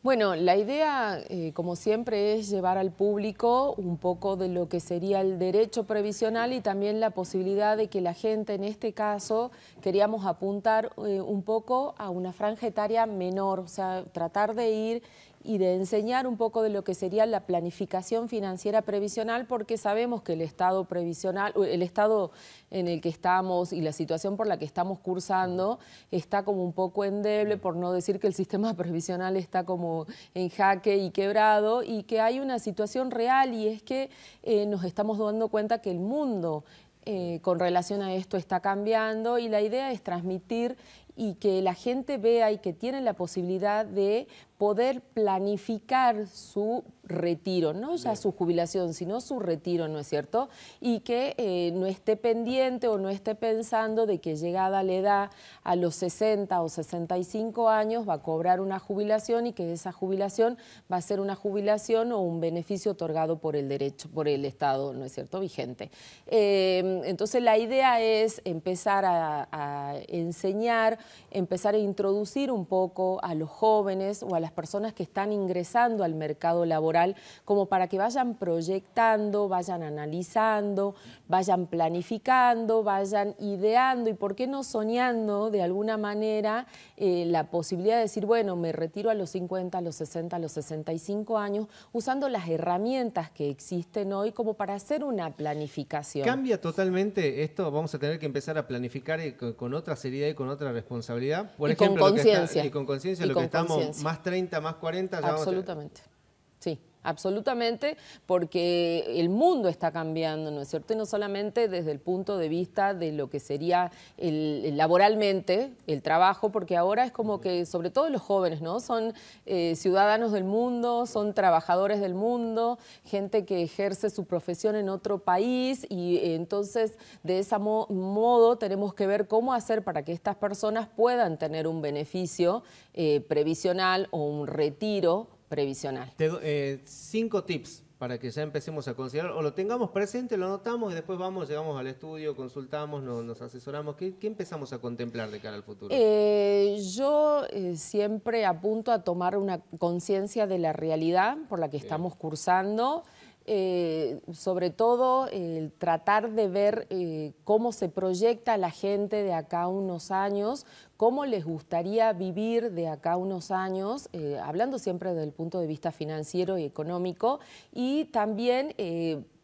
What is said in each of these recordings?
Bueno, la idea, eh, como siempre, es llevar al público un poco de lo que sería el derecho previsional y también la posibilidad de que la gente, en este caso, queríamos apuntar eh, un poco a una franja etaria menor, o sea, tratar de ir y de enseñar un poco de lo que sería la planificación financiera previsional, porque sabemos que el estado previsional, el estado en el que estamos y la situación por la que estamos cursando está como un poco endeble, por no decir que el sistema previsional está como en jaque y quebrado, y que hay una situación real y es que eh, nos estamos dando cuenta que el mundo eh, con relación a esto está cambiando y la idea es transmitir y que la gente vea y que tiene la posibilidad de poder planificar su retiro, no ya su jubilación, sino su retiro, ¿no es cierto? Y que eh, no esté pendiente o no esté pensando de que llegada la edad a los 60 o 65 años va a cobrar una jubilación y que esa jubilación va a ser una jubilación o un beneficio otorgado por el derecho, por el Estado, ¿no es cierto?, vigente. Em, entonces la idea es empezar a, a enseñar, empezar a introducir un poco a los jóvenes o a las las personas que están ingresando al mercado laboral como para que vayan proyectando, vayan analizando, vayan planificando, vayan ideando y por qué no soñando de alguna manera eh, la posibilidad de decir, bueno, me retiro a los 50, a los 60, a los 65 años, usando las herramientas que existen hoy como para hacer una planificación. Cambia totalmente esto, vamos a tener que empezar a planificar eh, con, otra seriedad y con otra responsabilidad. Por y con conciencia. Y con conciencia, lo que estamos más 30 30, más 40, ya Absolutamente, vamos a... sí absolutamente, porque el mundo está cambiando, ¿no es cierto? Y no solamente desde el punto de vista de lo que sería laboralmente el trabajo, porque ahora es como que, sobre todo los jóvenes, ¿no? Son eh, ciudadanos del mundo, son trabajadores del mundo, gente que ejerce su profesión en otro país y entonces de ese modo tenemos que ver cómo hacer para que estas personas puedan tener un beneficio eh, previsional o un retiro previsional. Te, eh, cinco tips para que ya empecemos a considerar, o lo tengamos presente, lo anotamos y después vamos, llegamos al estudio, consultamos, nos, asesoramos. ¿Qué, empezamos a contemplar de cara al futuro? Eh, yo eh, siempre apunto a tomar una conciencia de la realidad por la que estamos cursando. Eh, sobre todo el tratar de ver eh, cómo se proyecta la gente de acá unos años, cómo les gustaría vivir de acá unos años, eh, hablando siempre desde el punto de vista financiero y económico, y también...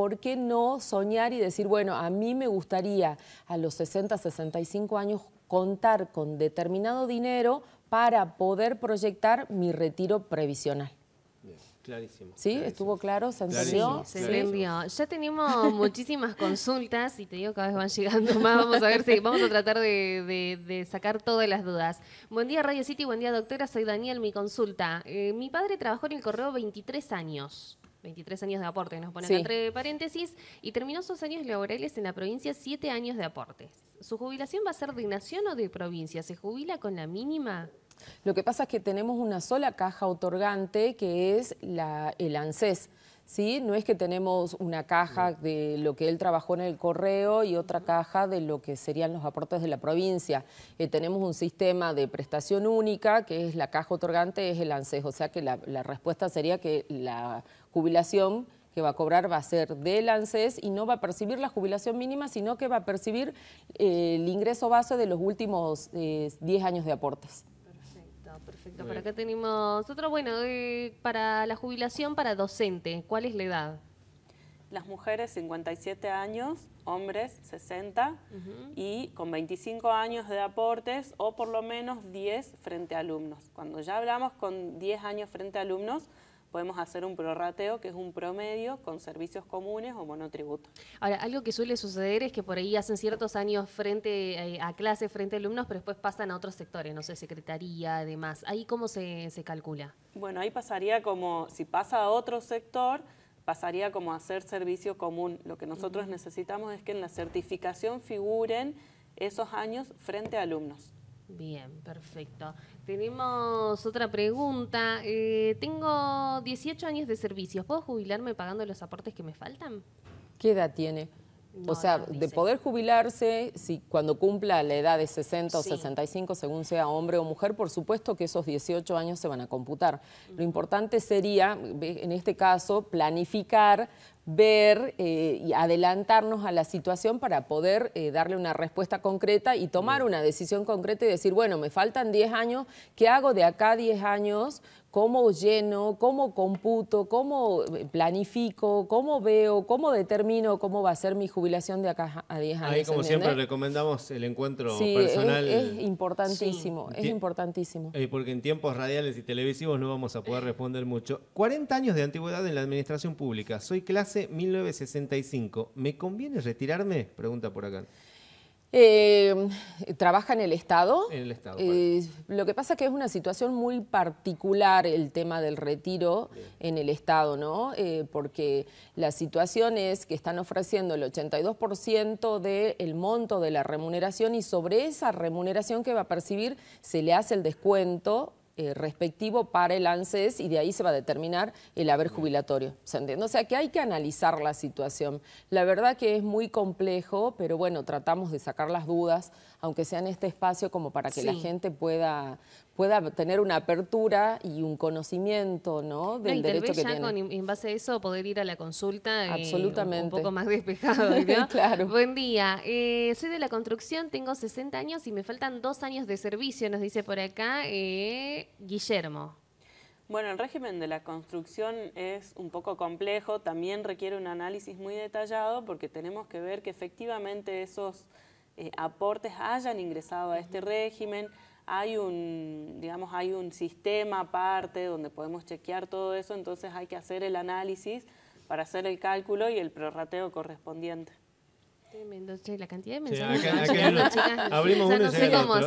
¿por qué no soñar y decir, bueno, a mí me gustaría a los 60, 65 años contar con determinado dinero para poder proyectar mi retiro previsional? Clarísimo. ¿Sí? ¿Estuvo claro? ¿Se entendió? Se envió. Ya tenemos muchísimas consultas y te digo que cada vez van llegando más. Vamos a ver si vamos a tratar de, sacar todas las dudas. Buen día Radio City, buen día doctora, soy Daniel, mi consulta. Eh, mi padre trabajó en el correo 23 años. 23 años de aporte, nos ponen entre paréntesis, y terminó sus años laborales en la provincia 7 años de aporte. ¿Su jubilación va a ser de nación o de provincia? ¿Se jubila con la mínima? Lo que pasa es que tenemos una sola caja otorgante que es el ANSES. ¿sí? No es que tenemos una caja de lo que él trabajó en el correo y otra caja de lo que serían los aportes de la provincia. Eh, tenemos un sistema de prestación única, que es la caja otorgante, es el ANSES. O sea que la, respuesta sería que la jubilación que va a cobrar va a ser del ANSES y no va a percibir la jubilación mínima, sino que va a percibir eh, el ingreso base de los últimos 10 eh, años de aportes perfecto. Para acá tenemos otro, bueno, eh, para la jubilación para docente, ¿cuál es la edad? Las mujeres 57 años, hombres 60 y con 25 años de aportes o por lo menos 10 frente a alumnos. Cuando ya hablamos con 10 años frente a alumnos, podemos hacer un prorrateo, que es un promedio con servicios comunes o monotributo. Ahora, algo que suele suceder es que por ahí hacen ciertos años frente eh, a clase frente a alumnos, pero después pasan a otros sectores, no sé, secretaría, demás. ¿Ahí cómo se, se calcula? Bueno, ahí pasaría como, si pasa a otro sector, pasaría como a hacer servicio común. Lo que nosotros necesitamos es que en la certificación figuren esos años frente a alumnos. Bien, perfecto. Tenemos otra pregunta. Eh, tengo 18 años de servicio, ¿Puedo jubilarme pagando los aportes que me faltan? ¿Qué edad tiene? o sea, de poder jubilarse, si cuando cumpla la edad de 60 o 65, según sea hombre o mujer, por supuesto que esos 18 años se van a computar. Lo importante sería, en este caso, planificar, ver eh, y adelantarnos a la situación para poder eh, darle una respuesta concreta y tomar una decisión concreta y decir, bueno, me faltan 10 años, ¿qué hago de acá 10 años? cómo lleno, cómo computo, cómo eh, planifico, cómo veo, cómo determino cómo va a ser mi jubilación de acá a 10 años. Ahí, como siempre, recomendamos el encuentro personal. Es, es importantísimo, es eh, importantísimo. porque en tiempos radiales y televisivos no vamos a poder responder mucho. 40 años de antigüedad en la administración pública. Soy clase 1965. ¿Me conviene retirarme? Pregunta por acá. Eh, trabaja en el Estado. En el Estado. Eh, lo que pasa es que es una situación muy particular el tema del retiro en el Estado, ¿no? Eh, porque la situación es que están ofreciendo el 82% del monto de la remuneración y sobre esa remuneración que va a percibir se le hace el descuento eh, respectivo para el ANSES y de ahí se va a determinar el haber jubilatorio. ¿Se O sea que hay que analizar la situación. La verdad que es muy complejo, pero bueno, tratamos de sacar las dudas, aunque sea en este espacio, como para que la gente pueda, pueda tener una apertura y un conocimiento ¿no? del derecho que tiene. Con, en base a eso poder ir a la consulta Absolutamente. un poco más despejado. claro. Buen día. Eh, soy de la construcción, tengo 60 años y me faltan dos años de servicio, nos dice por acá eh, Guillermo. Bueno, el régimen de la construcción es un poco complejo, también requiere un análisis muy detallado porque tenemos que ver que efectivamente esos eh, aportes hayan ingresado a este régimen, hay un, digamos, hay un sistema aparte donde podemos chequear todo eso, entonces hay que hacer el análisis para hacer el cálculo y el prorrateo correspondiente. la cantidad de mensajes. abrimos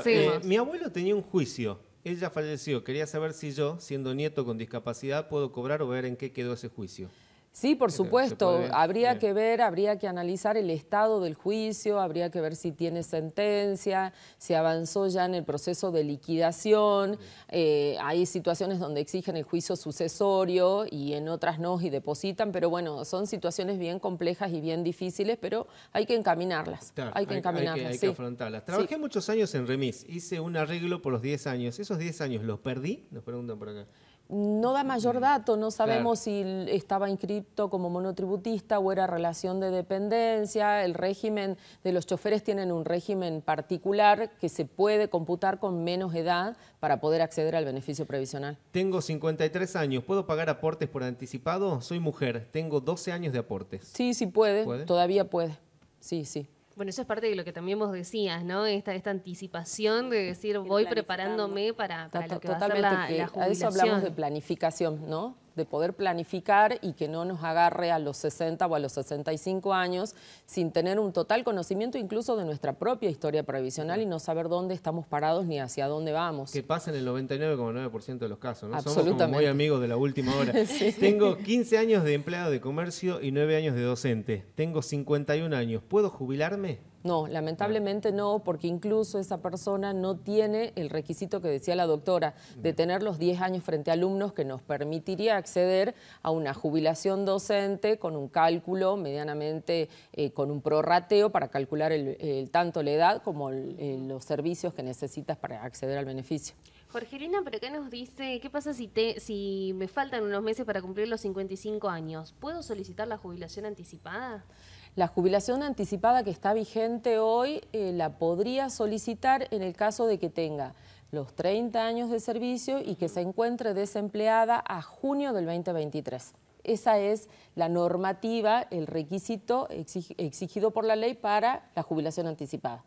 eh, mi abuelo tenía un juicio. Ella falleció. Quería saber si yo, siendo nieto con discapacidad, puedo cobrar o ver en qué quedó ese juicio. Sí, por este, supuesto. habría que ver, habría que analizar el estado del juicio, habría que ver si tiene sentencia, si avanzó ya en el proceso de liquidación. Eh, hay situaciones donde exigen el juicio sucesorio y en otras no y depositan, pero bueno, son situaciones bien complejas y bien difíciles, pero hay que encaminarlas. hay que encaminarlas. Hay que, afrontarlas. Trabajé muchos años en Remis, hice un arreglo por los 10 años. ¿Esos 10 años los perdí? Nos preguntan por acá no da mayor dato, no sabemos si estaba inscripto como monotributista o era relación de dependencia, el régimen de los choferes tienen un régimen particular que se puede computar con menos edad para poder acceder al beneficio previsional. Tengo 53 años, ¿puedo pagar aportes por anticipado? Soy mujer, tengo 12 años de aportes. Sí, sí puede. ¿Puede? todavía puede. Sí, sí. Bueno, eso es parte de lo que también vos decías, ¿no? Esta, anticipación de decir voy preparándome para, para lo que va a ser A eso hablamos de planificación, ¿no? de poder planificar y que no nos agarre a los 60 o a los 65 años sin tener un total conocimiento incluso de nuestra propia historia previsional y no saber dónde estamos parados ni hacia dónde vamos. Que pasa en el 99,9% de los casos, ¿no? Somos como muy amigos de la última hora. Tengo 15 años de empleado de comercio y 9 años de docente. Tengo 51 años. ¿Puedo jubilarme? No, lamentablemente no, porque incluso esa persona no tiene el requisito que decía la doctora de tener los 10 años frente a alumnos que nos permitiría acceder a una jubilación docente con un cálculo medianamente eh, con un prorrateo para calcular el, tanto la edad como eh, los servicios que necesitas para acceder al beneficio. Jorgelina, pero qué nos dice, ¿qué pasa si, te, si me faltan unos meses para cumplir los 55 años? ¿Puedo solicitar la jubilación anticipada? La jubilación anticipada que está vigente hoy eh, la podría solicitar en el caso de que tenga los 30 años de servicio y que se encuentre desempleada a junio del 2023. Esa es la normativa, el requisito exigido por la ley para la jubilación anticipada.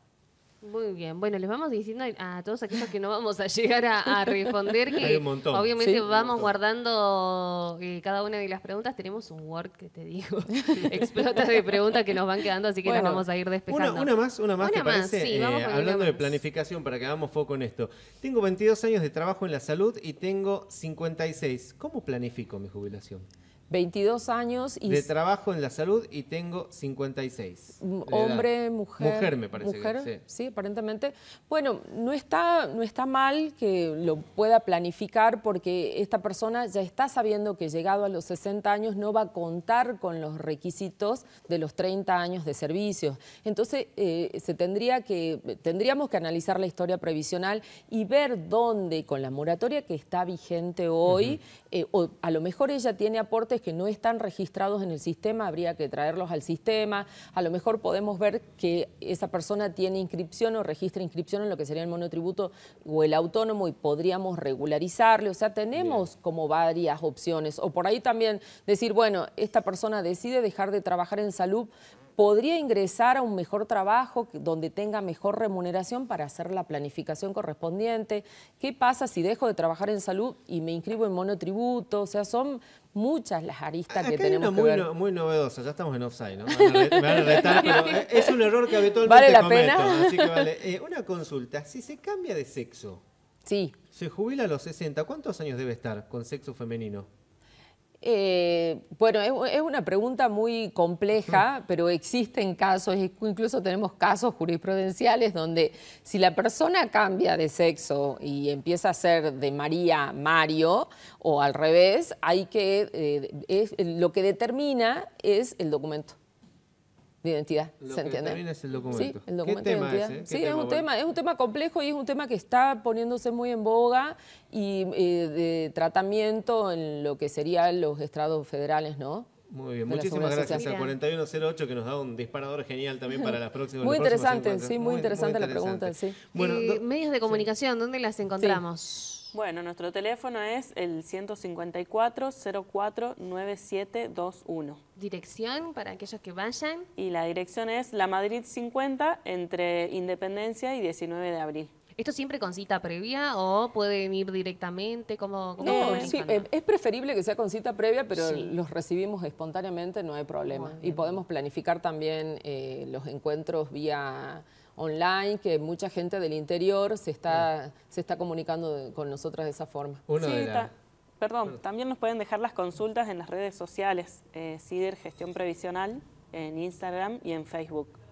Muy bien, bueno, les vamos diciendo a todos aquellos que no vamos a llegar a, responder que obviamente vamos guardando eh, cada una de las preguntas. Tenemos un Word que te digo, explotas de preguntas que nos van quedando, así que vamos a ir despejando. Una, más, una más, ¿te parece? Eh, hablando de planificación, para que hagamos foco en esto. Tengo 22 años de trabajo en la salud y tengo 56. ¿Cómo planifico mi jubilación? 22 años y... De trabajo en la salud y tengo 56. Hombre, mujer. Mujer, me parece. Mujer, sí. aparentemente. Bueno, no está, no está mal que lo pueda planificar porque esta persona ya está sabiendo que llegado a los 60 años no va a contar con los requisitos de los 30 años de servicios. Entonces, eh, se tendría que, tendríamos que analizar la historia previsional y ver dónde, con la moratoria que está vigente hoy, eh, o a lo mejor ella tiene aporte que no están registrados en el sistema, habría que traerlos al sistema. A lo mejor podemos ver que esa persona tiene inscripción o registra inscripción en lo que sería el monotributo o el autónomo y podríamos regularizarle. O sea, tenemos como varias opciones. O por ahí también decir, bueno, esta persona decide dejar de trabajar en salud podría ingresar a un mejor trabajo donde tenga mejor remuneración para hacer la planificación correspondiente. ¿Qué pasa si dejo de trabajar en salud y me inscribo en monotributo? O sea, son muchas las aristas ah, que tenemos que muy, ver. muy novedosa, ya estamos en offside, ¿no? es un error que habitualmente ¿Vale la pena? Así que vale. Eh, una consulta, si se cambia de sexo, sí. se jubila a los 60, ¿cuántos años debe estar con sexo femenino? Eh, bueno, es, una pregunta muy compleja, pero existen casos, incluso tenemos casos jurisprudenciales donde si la persona cambia de sexo y empieza a ser de María Mario o al revés, hay que eh, lo que determina es el documento de identidad. ¿Se entiende? es el documento. de identidad. Eh? sí, es, un tema, es un tema complejo y es un tema que está poniéndose muy en boga y eh, de tratamiento en lo que serían los estrados federales, ¿no? Muy bien, muchísimas gracias al 4108 que nos da un disparador genial también para las próximas. Muy interesante, sí, muy, interesante la pregunta, sí. Bueno, medios de comunicación, ¿dónde las encontramos? Bueno, nuestro teléfono es el 154-049721. Dirección para aquellos que vayan. Y la dirección es La Madrid 50 entre Independencia y 19 de abril. ¿Esto siempre con cita previa o pueden ir directamente? como no, es preferible que sea con cita previa, pero los recibimos espontáneamente, no hay problema. y podemos planificar también eh, los encuentros vía online, que mucha gente del interior se está, se está comunicando con nosotras de esa forma. sí, Perdón, también nos pueden dejar las consultas en las redes sociales, eh, CIDER Gestión Previsional, en Instagram y en Facebook.